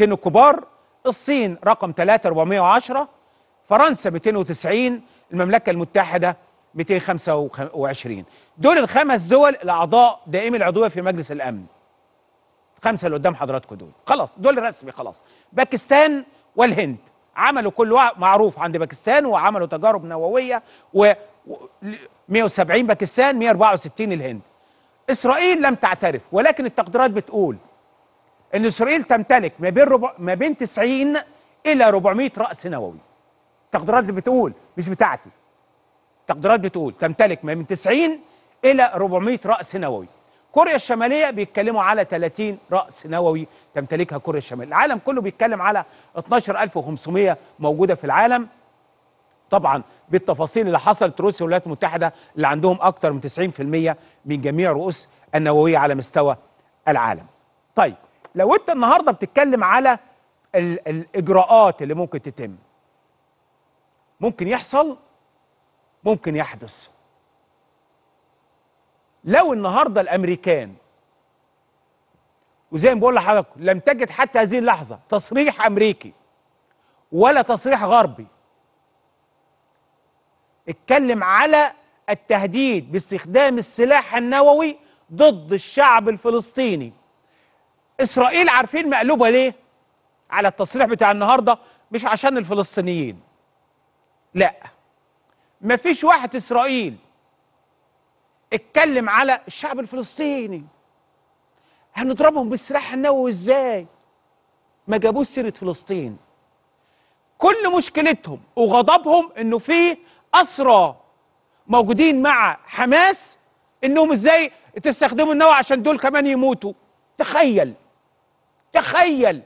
200 الكبار الصين رقم 3 410 فرنسا 290 المملكه المتحده 225 دول الخمس دول الاعضاء دائمي العضويه في مجلس الامن خمسه اللي قدام حضراتكم دول خلاص دول رسمي خلاص باكستان والهند عملوا كل معروف عند باكستان وعملوا تجارب نوويه و 170 باكستان 164 الهند اسرائيل لم تعترف ولكن التقديرات بتقول ان اسرائيل تمتلك ما بين ربع ما بين 90 الى 400 راس نووي التقديرات اللي بتقول مش بتاعتي التقديرات بتقول تمتلك ما بين 90 الى 400 راس نووي كوريا الشماليه بيتكلموا على 30 راس نووي تمتلكها كوريا الشماليه العالم كله بيتكلم على 12500 موجوده في العالم طبعا بالتفاصيل اللي حصلت روسيا والولايات المتحده اللي عندهم اكتر من 90% من جميع رؤوس النوويه على مستوى العالم طيب لو انت النهارده بتتكلم على الاجراءات اللي ممكن تتم ممكن يحصل ممكن يحدث لو النهارده الامريكان وزي ما بقول لحضرتك لم تجد حتى هذه اللحظه تصريح امريكي ولا تصريح غربي اتكلم على التهديد باستخدام السلاح النووي ضد الشعب الفلسطيني اسرائيل عارفين مقلوبه ليه على التصريح بتاع النهارده مش عشان الفلسطينيين لا مفيش واحد اسرائيل اتكلم على الشعب الفلسطيني هنضربهم بالسلاح النووي ازاي ما جابوش سيره فلسطين كل مشكلتهم وغضبهم انه في اسرى موجودين مع حماس انهم ازاي تستخدموا النووي عشان دول كمان يموتوا تخيل تخيل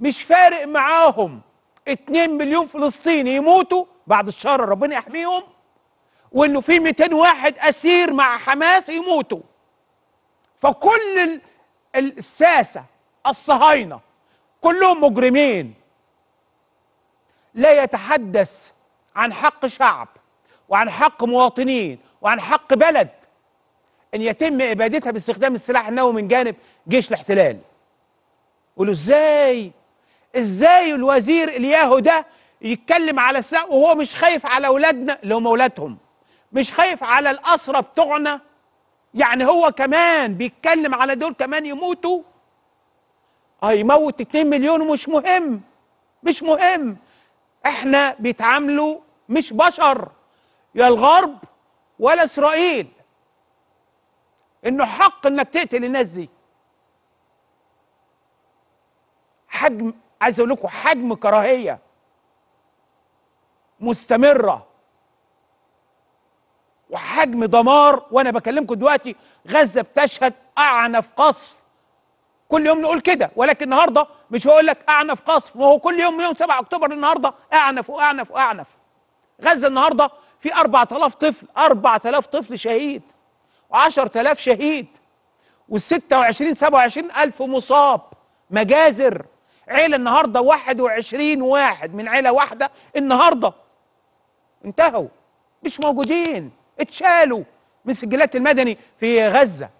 مش فارق معاهم 2 مليون فلسطيني يموتوا بعد الشر ربنا يحميهم وانه في 200 واحد اسير مع حماس يموتوا فكل الساسه الصهاينه كلهم مجرمين لا يتحدث عن حق شعب وعن حق مواطنين وعن حق بلد ان يتم ابادتها باستخدام السلاح النووي من جانب جيش الاحتلال قولوا ازاي ازاي الوزير الياهو ده يتكلم على السقف وهو مش خايف على اولادنا اللي هم اولادهم مش خايف على الاسرى بتوعنا يعني هو كمان بيتكلم على دول كمان يموتوا هيموت 2 مليون ومش مهم مش مهم احنا بيتعاملوا مش بشر يا الغرب ولا اسرائيل انه حق انك تقتل الناس دي حجم عايز اقول لكم حجم كراهيه مستمره وحجم دمار وانا بكلمكم دلوقتي غزه بتشهد اعنف قصف كل يوم نقول كده ولكن النهارده مش هقول لك اعنف قصف ما هو كل يوم يوم 7 اكتوبر النهارده اعنف واعنف واعنف غزه النهارده في 4000 طفل 4000 طفل شهيد و10000 شهيد وال 26 27000 مصاب مجازر عيلة النهاردة 21 واحد من عيلة واحدة النهاردة انتهوا مش موجودين اتشالوا من سجلات المدني في غزة